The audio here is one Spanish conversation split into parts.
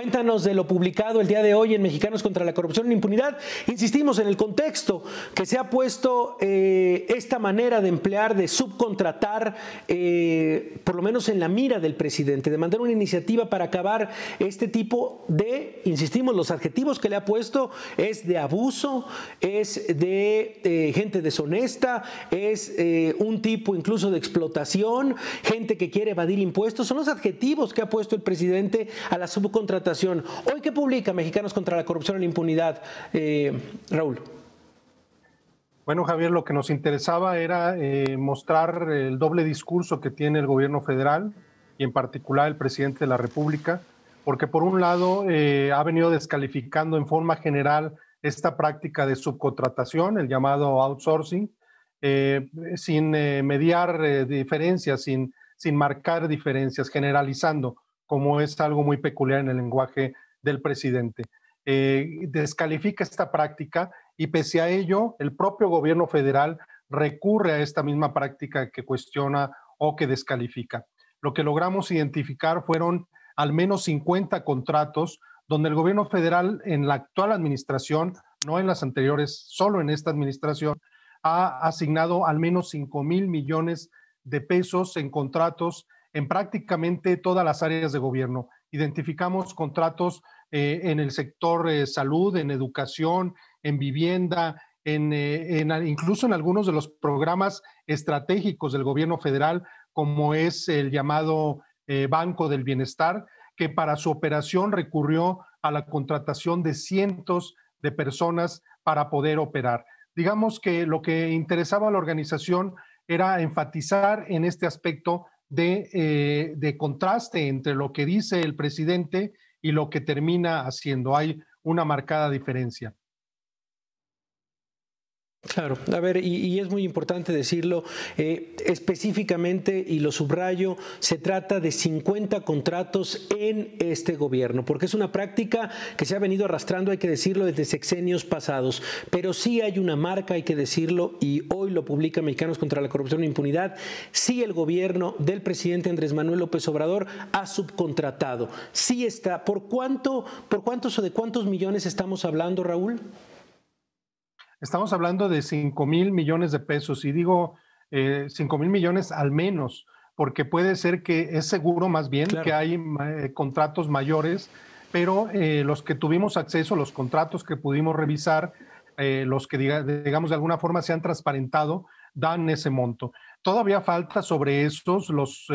Cuéntanos de lo publicado el día de hoy en Mexicanos contra la Corrupción e Impunidad. Insistimos en el contexto que se ha puesto eh, esta manera de emplear, de subcontratar, eh, por lo menos en la mira del presidente, de mandar una iniciativa para acabar este tipo de, insistimos, los adjetivos que le ha puesto es de abuso, es de eh, gente deshonesta, es un tipo incluso de explotación, gente que quiere evadir impuestos. Son los adjetivos que ha puesto el presidente a la subcontratación Hoy, ¿qué publica Mexicanos contra la Corrupción y la Impunidad, eh, Raúl? Bueno, Javier, lo que nos interesaba era eh, mostrar el doble discurso que tiene el gobierno federal y en particular el presidente de la República, porque por un lado eh, ha venido descalificando en forma general esta práctica de subcontratación, el llamado outsourcing, sin mediar diferencias, sin, sin marcar diferencias, generalizando como es algo muy peculiar en el lenguaje del presidente. Eh, descalifica esta práctica y pese a ello, el propio gobierno federal recurre a esta misma práctica que cuestiona o que descalifica. Lo que logramos identificar fueron al menos 50 contratos donde el gobierno federal en la actual administración, no en las anteriores, solo en esta administración, ha asignado al menos 5 mil millones de pesos en contratos en prácticamente todas las áreas de gobierno. Identificamos contratos eh, en el sector eh, salud, en educación, en vivienda, en, eh, incluso en algunos de los programas estratégicos del gobierno federal, como es el llamado Banco del Bienestar, que para su operación recurrió a la contratación de cientos de personas para poder operar. Digamos que lo que interesaba a la organización era enfatizar en este aspecto eh, de, contraste entre lo que dice el presidente y lo que termina haciendo. Hay una marcada diferencia. Claro, a ver, y, es muy importante decirlo eh, específicamente, y lo subrayo, se trata de 50 contratos en este gobierno, porque es una práctica que se ha venido arrastrando, hay que decirlo, desde sexenios pasados, pero sí hay una marca, hay que decirlo, y hoy lo publica Mexicanos contra la Corrupción e Impunidad, sí el gobierno del presidente Andrés Manuel López Obrador ha subcontratado, sí está, ¿por cuánto, por cuántos o de cuántos millones estamos hablando, Raúl? estamos hablando de 5 mil millones de pesos y digo eh, 5 mil millones al menos, porque puede ser que es seguro más bien que hay eh, contratos mayores, pero eh, los que tuvimos acceso, los contratos que pudimos revisar, eh, los que digamos de alguna forma se han transparentado, dan ese monto. Todavía falta sobre estos los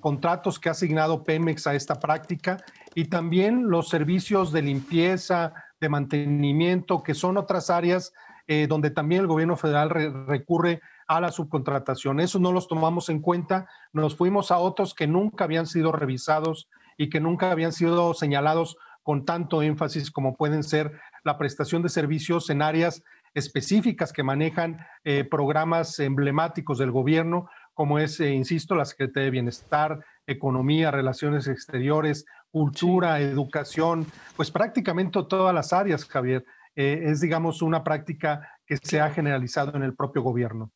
contratos que ha asignado Pemex a esta práctica y también los servicios de limpieza, de mantenimiento, que son otras áreas eh, donde también el gobierno federal recurre a la subcontratación. Eso no los tomamos en cuenta, nos fuimos a otros que nunca habían sido revisados y que nunca habían sido señalados con tanto énfasis como pueden ser la prestación de servicios en áreas específicas que manejan eh, programas emblemáticos del gobierno, como es, eh, insisto, la Secretaría de Bienestar, Economía, Relaciones Exteriores, Cultura, Educación, pues prácticamente todas las áreas, Javier. Eh, es, digamos, una práctica que se ha generalizado en el propio gobierno.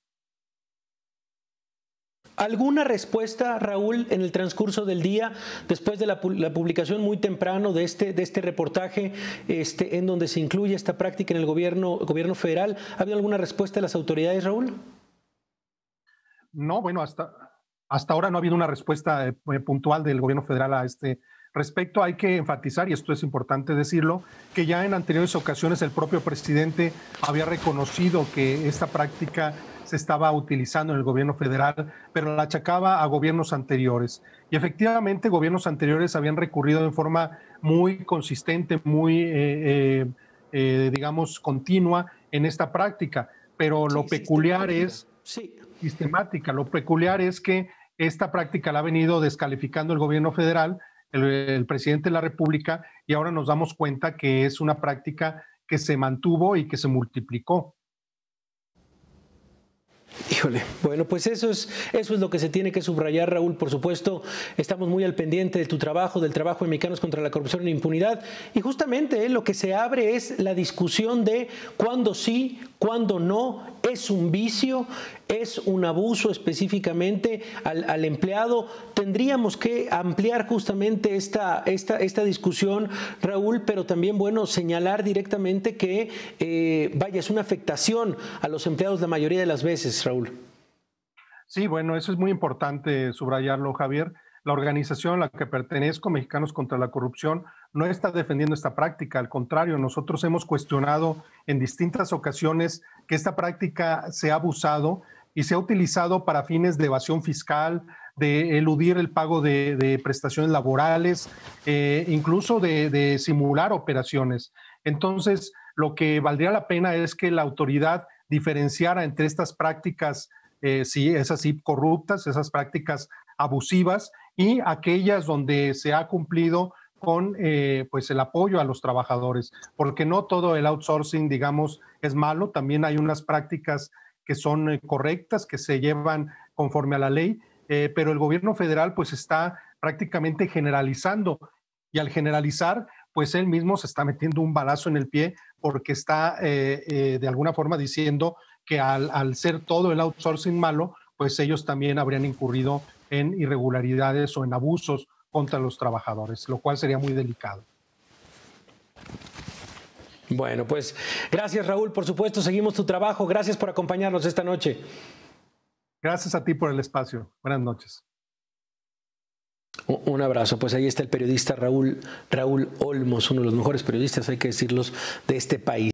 ¿Alguna respuesta, Raúl, en el transcurso del día, después de la, publicación muy temprano de este, de este reportaje, este, en donde se incluye esta práctica en el gobierno, gobierno federal? ¿Ha habido alguna respuesta de las autoridades, Raúl? No, bueno, hasta, hasta ahora no ha habido una respuesta eh, puntual del gobierno federal a este, respecto hay que enfatizar, y esto es importante decirlo, que ya en anteriores ocasiones el propio presidente había reconocido que esta práctica se estaba utilizando en el gobierno federal, pero la achacaba a gobiernos anteriores. Y efectivamente gobiernos anteriores habían recurrido de forma muy consistente, muy, eh, eh, eh, digamos, continua en esta práctica. Pero lo peculiar es... Sí. Sistemática. Lo peculiar es que esta práctica la ha venido descalificando el gobierno federal el, presidente de la República y ahora nos damos cuenta que es una práctica que se mantuvo y que se multiplicó. Híjole, bueno, pues eso es, eso es lo que se tiene que subrayar, Raúl. Por supuesto, estamos muy al pendiente de tu trabajo, del trabajo de Mexicanos contra la Corrupción e la Impunidad. Y justamente eh, lo que se abre es la discusión de cuándo sí, cuándo no, es un vicio, es un abuso específicamente al, empleado. Tendríamos que ampliar justamente esta, esta, esta, discusión, Raúl, pero también, bueno, señalar directamente que, eh, vaya, es una afectación a los empleados la mayoría de las veces, Raúl. Sí, bueno, eso es muy importante subrayarlo, Javier. La organización a la que pertenezco, Mexicanos contra la Corrupción, no está defendiendo esta práctica. Al contrario, nosotros hemos cuestionado en distintas ocasiones que esta práctica se ha abusado y se ha utilizado para fines de evasión fiscal, de eludir el pago de, prestaciones laborales, eh, incluso de, simular operaciones. Entonces, lo que valdría la pena es que la autoridad diferenciara entre estas prácticas, eh, sí, esas sí corruptas, esas prácticas abusivas y aquellas donde se ha cumplido con eh, pues el apoyo a los trabajadores, porque no todo el outsourcing, digamos, es malo, también hay unas prácticas que son eh, correctas, que se llevan conforme a la ley, eh, pero el gobierno federal pues está prácticamente generalizando y al generalizar pues él mismo se está metiendo un balazo en el pie porque está eh, de alguna forma diciendo que al, al, ser todo el outsourcing malo, pues ellos también habrían incurrido en irregularidades o en abusos contra los trabajadores, lo cual sería muy delicado. Bueno, pues gracias Raúl, por supuesto, seguimos tu trabajo. Gracias por acompañarnos esta noche. Gracias a ti por el espacio. Buenas noches. Un abrazo, pues ahí está el periodista Raúl, Raúl Olmos, uno de los mejores periodistas, hay que decirlos, de este país.